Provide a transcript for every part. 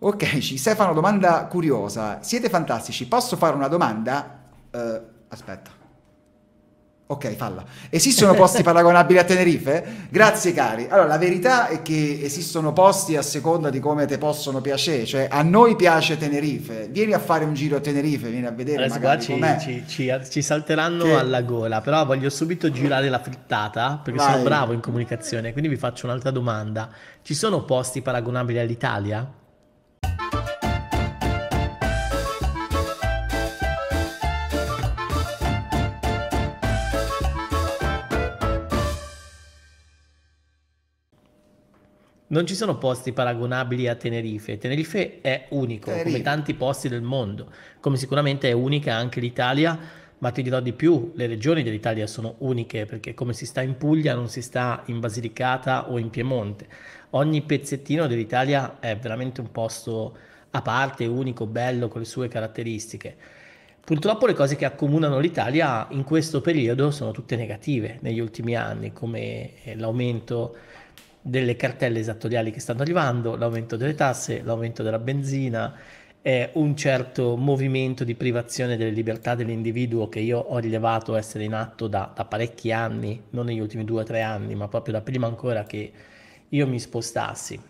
Ok, ci sai fare una domanda curiosa. Siete fantastici, posso fare una domanda? Uh, aspetta. Ok, falla. Esistono posti paragonabili a Tenerife? Grazie cari. Allora, la verità è che esistono posti a seconda di come te possono piacere, cioè a noi piace Tenerife. Vieni a fare un giro a Tenerife, vieni a vedere Adesso magari ci, ci, ci, ci, salteranno che... alla gola, però voglio subito girare la frittata perché Vai. sono bravo in comunicazione, quindi vi faccio un'altra domanda. Ci sono posti paragonabili all'Italia? Non ci sono posti paragonabili a Tenerife. Tenerife è unico, Tenerife. come tanti posti del mondo, come sicuramente è unica anche l'Italia, ma ti dirò di più, le regioni dell'Italia sono uniche, perché come si sta in Puglia non si sta in Basilicata o in Piemonte. Ogni pezzettino dell'Italia è veramente un posto a parte, unico, bello, con le sue caratteristiche. Purtroppo le cose che accomunano l'Italia in questo periodo sono tutte negative negli ultimi anni, come eh, l'aumento delle cartelle esattoriali che stanno arrivando, l'aumento delle tasse, l'aumento della benzina, eh, un certo movimento di privazione delle libertà dell'individuo che io ho rilevato essere in atto da, da parecchi anni, non negli ultimi due o tre anni, ma proprio da prima ancora che io mi spostassi.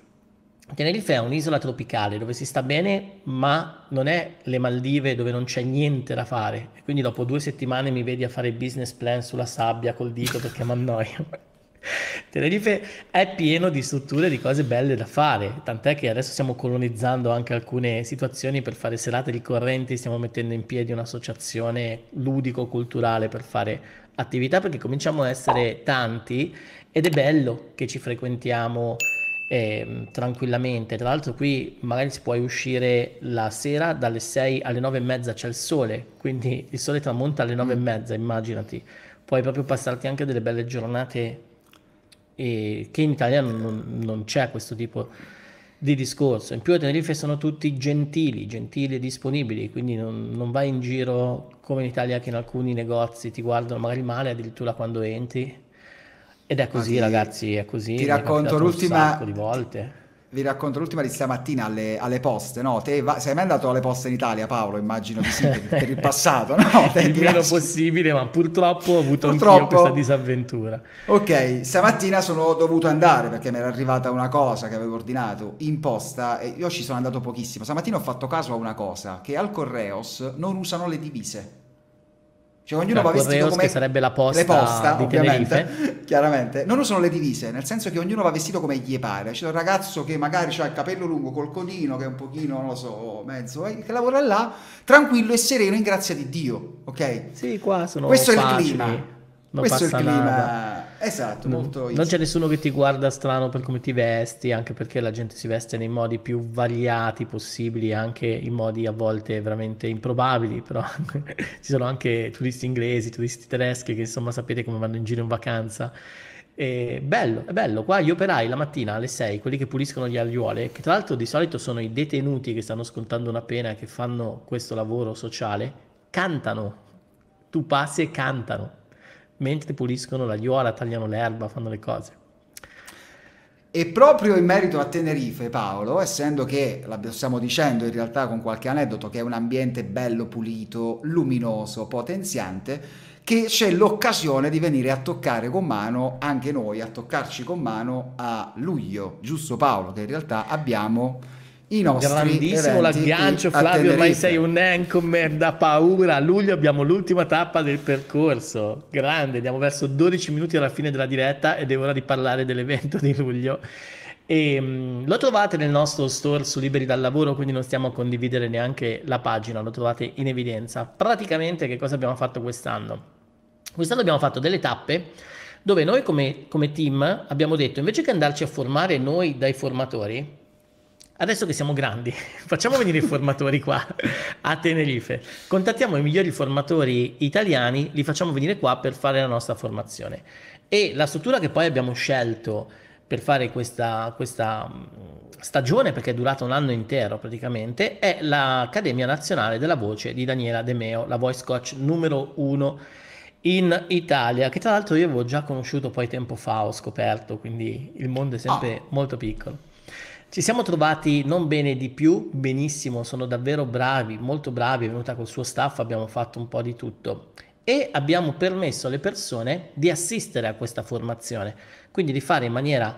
Tenerife è un'isola tropicale dove si sta bene, ma non è le Maldive dove non c'è niente da fare. Quindi dopo due settimane mi vedi a fare business plan sulla sabbia col dito perché mi annoio. Tenerife è pieno di strutture, di cose belle da fare, tant'è che adesso stiamo colonizzando anche alcune situazioni per fare serate ricorrenti, stiamo mettendo in piedi un'associazione ludico-culturale per fare attività perché cominciamo a essere tanti ed è bello che ci frequentiamo eh, tranquillamente. Tra l'altro qui magari si può uscire la sera dalle 6 alle 9 e mezza c'è il sole, quindi il sole tramonta alle 9 e mm. mezza, immaginati. Puoi proprio passarti anche delle belle giornate e che in Italia non, non c'è questo tipo di discorso. In più a Tenerife sono tutti gentili, gentili e disponibili, quindi non, non vai in giro come in Italia che in alcuni negozi ti guardano magari male addirittura quando entri. Ed è così, ti, ragazzi, è così. Ti racconto l'ultima. Un sacco di volte vi racconto l'ultima di stamattina alle, alle poste, no? Te va- sei mai andato alle poste in Italia, Paolo? Immagino di sì, per, per il passato, no? Te il meno lasci... possibile, ma purtroppo ho avuto purtroppo... questa disavventura. Ok, stamattina sono dovuto andare perché mi era arrivata una cosa che avevo ordinato in posta e io ci sono andato pochissimo. Stamattina ho fatto caso a una cosa, che al Correos non usano le divise. Cioè, ognuno va vestito Correos, come che sarebbe la posta, le posta ovviamente, chiaramente. non sono le divise, nel senso che ognuno va vestito come gli pare. C'è un ragazzo che magari ha il capello lungo col codino, che è un pochino, non lo so, mezzo, che lavora là, tranquillo e sereno in grazia di Dio, ok? Sì, qua sono Questo facili, è il clima. Questo è il clima. Nada. Esatto, no, molto... Non c'è nessuno che ti guarda strano per come ti vesti, anche perché la gente si veste nei modi più variati possibili, anche in modi a volte veramente improbabili, però ci sono anche turisti inglesi, turisti tedeschi che insomma sapete come vanno in giro in vacanza. E bello, è bello. Qua gli operai la mattina alle 6, quelli che puliscono gli agliuole, che tra l'altro di solito sono i detenuti che stanno scontando una pena e che fanno questo lavoro sociale, cantano. Tu passi e cantano mentre puliscono la ghiola, tagliano l'erba, fanno le cose. E proprio in merito a Tenerife, Paolo, essendo che, lo stiamo dicendo in realtà con qualche aneddoto, che è un ambiente bello, pulito, luminoso, potenziante, che c'è l'occasione di venire a toccare con mano, anche noi, a toccarci con mano a luglio, giusto Paolo, che in realtà abbiamo i nostri grandissimo laggancio Flavio ormai sei un anchor da paura a luglio abbiamo l'ultima tappa del percorso grande andiamo verso 12 minuti alla fine della diretta ed è ora di parlare dell'evento di luglio e, ehm, mh, lo trovate nel nostro store su Liberi dal Lavoro quindi non stiamo a condividere neanche la pagina lo trovate in evidenza praticamente che cosa abbiamo fatto quest'anno quest'anno abbiamo fatto delle tappe dove noi come, come team abbiamo detto invece che andarci a formare noi dai formatori adesso che siamo grandi, facciamo venire i formatori qua a Tenerife, contattiamo i migliori formatori italiani, li facciamo venire qua per fare la nostra formazione. E la struttura che poi abbiamo scelto per fare questa, questa mm, stagione, perché è durata un anno intero praticamente, è l'Accademia Nazionale della Voce di Daniela De Meo, la voice coach numero uno in Italia, che tra l'altro io avevo già conosciuto poi tempo fa, ho scoperto, quindi il mondo è sempre oh. molto piccolo. Ci siamo trovati non bene di più, benissimo, sono davvero bravi, molto bravi, è venuta col suo staff, abbiamo fatto un po' di tutto e abbiamo permesso alle persone di assistere a questa formazione, quindi di fare in maniera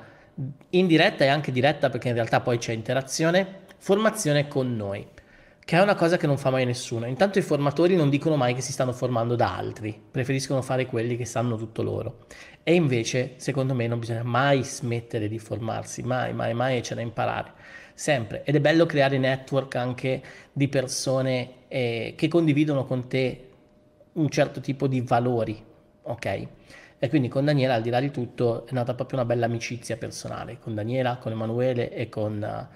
indiretta e anche diretta perché in realtà poi c'è interazione, formazione con noi, che è una cosa che non fa mai nessuno. Intanto i formatori non dicono mai che si stanno formando da altri, preferiscono fare quelli che sanno tutto loro. E invece, secondo me, non bisogna mai smettere di formarsi, mai, mai, mai c'è da imparare, sempre. Ed è bello creare network anche di persone eh, che condividono con te un certo tipo di valori, ok? E quindi con Daniela, al di là di tutto, è nata proprio una bella amicizia personale, con Daniela, con Emanuele e con, eh,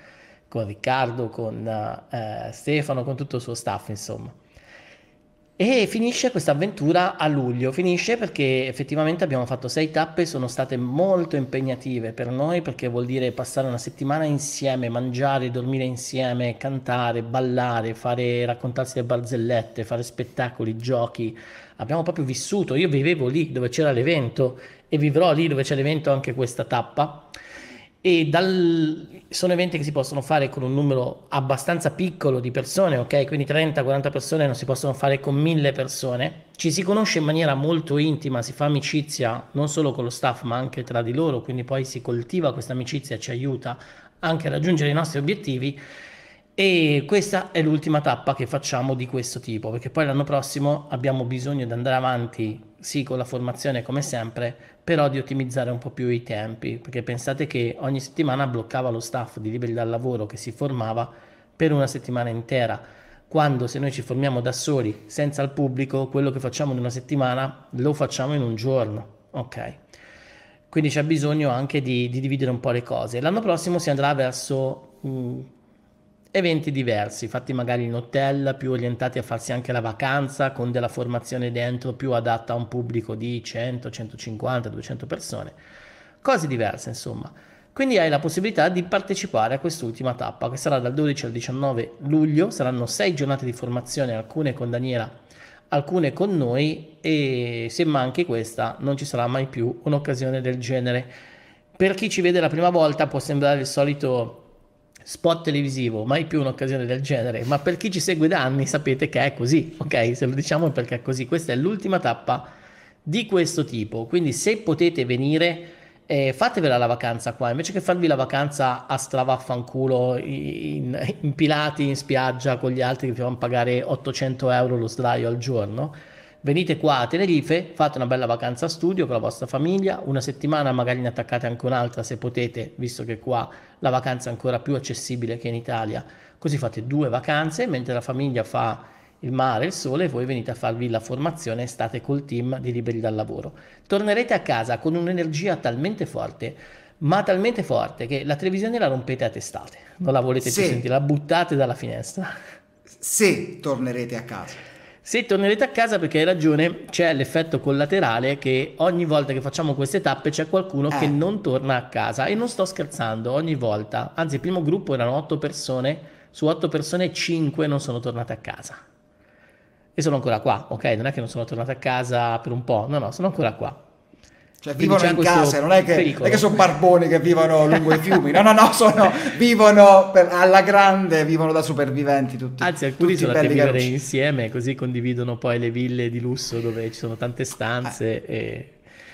con Riccardo, con eh, Stefano, con tutto il suo staff, insomma. E finisce questa avventura a luglio, finisce perché effettivamente abbiamo fatto sei tappe, sono state molto impegnative per noi perché vuol dire passare una settimana insieme, mangiare, dormire insieme, cantare, ballare, fare, raccontarsi le barzellette, fare spettacoli, giochi. Abbiamo proprio vissuto, io vivevo lì dove c'era l'evento e vivrò lì dove c'è l'evento anche questa tappa e dal... sono eventi che si possono fare con un numero abbastanza piccolo di persone, ok? Quindi 30-40 persone non si possono fare con mille persone. Ci si conosce in maniera molto intima, si fa amicizia non solo con lo staff ma anche tra di loro, quindi poi si coltiva questa amicizia, ci aiuta anche a raggiungere i nostri obiettivi. E questa è l'ultima tappa che facciamo di questo tipo, perché poi l'anno prossimo abbiamo bisogno di andare avanti sì con la formazione come sempre, però di ottimizzare un po' più i tempi, perché pensate che ogni settimana bloccava lo staff di liberi dal lavoro che si formava per una settimana intera, quando se noi ci formiamo da soli, senza il pubblico, quello che facciamo in una settimana lo facciamo in un giorno, ok? Quindi c'è bisogno anche di, di dividere un po' le cose. L'anno prossimo si andrà verso... Mh, eventi diversi, fatti magari in hotel, più orientati a farsi anche la vacanza, con della formazione dentro più adatta a un pubblico di 100, 150, 200 persone, cose diverse insomma. Quindi hai la possibilità di partecipare a quest'ultima tappa che sarà dal 12 al 19 luglio, saranno sei giornate di formazione, alcune con Daniela, alcune con noi e se manchi questa non ci sarà mai più un'occasione del genere. Per chi ci vede la prima volta può sembrare il solito spot televisivo, mai più un'occasione del genere, ma per chi ci segue da anni sapete che è così, ok? Se lo diciamo è perché è così, questa è l'ultima tappa di questo tipo, quindi se potete venire eh, fatevela la vacanza qua, invece che farvi la vacanza a stravaffanculo impilati in, in, in spiaggia con gli altri che vi fanno pagare 800 euro lo sdraio al giorno, venite qua a Tenerife, fate una bella vacanza studio con la vostra famiglia, una settimana magari ne attaccate anche un'altra se potete, visto che qua la vacanza è ancora più accessibile che in Italia, così fate due vacanze mentre la famiglia fa il mare, il sole, e voi venite a farvi la formazione e state col team di liberi dal lavoro. Tornerete a casa con un'energia talmente forte ma talmente forte che la televisione la rompete a testate, non la volete sì. più sentire, la buttate dalla finestra. Se tornerete a casa. Se tornerete a casa perché hai ragione, c'è l'effetto collaterale che ogni volta che facciamo queste tappe c'è qualcuno eh. che non torna a casa e non sto scherzando, ogni volta. Anzi, il primo gruppo erano otto persone, su otto persone cinque non sono tornate a casa. E sono ancora qua, ok? Non è che non sono tornate a casa per un po', no, no, sono ancora qua. Cioè, vivono in casa, non è, che, è, che, sono barboni che vivono lungo i fiumi, no, no, no, sono, vivono per, alla grande, vivono da superviventi tutti. Anzi, alcuni sono andati a vivere insieme, così condividono poi le ville di lusso dove ci sono tante stanze. Eh, e...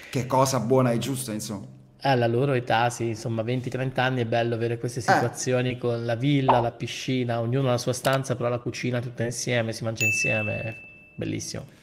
Che cosa buona e giusta, insomma. Alla ah, loro età, sì, insomma, 20-30 anni è bello avere queste eh. situazioni eh. con la villa, la piscina, ognuno ha la sua stanza, però la cucina tutta insieme, si mangia insieme, bellissimo.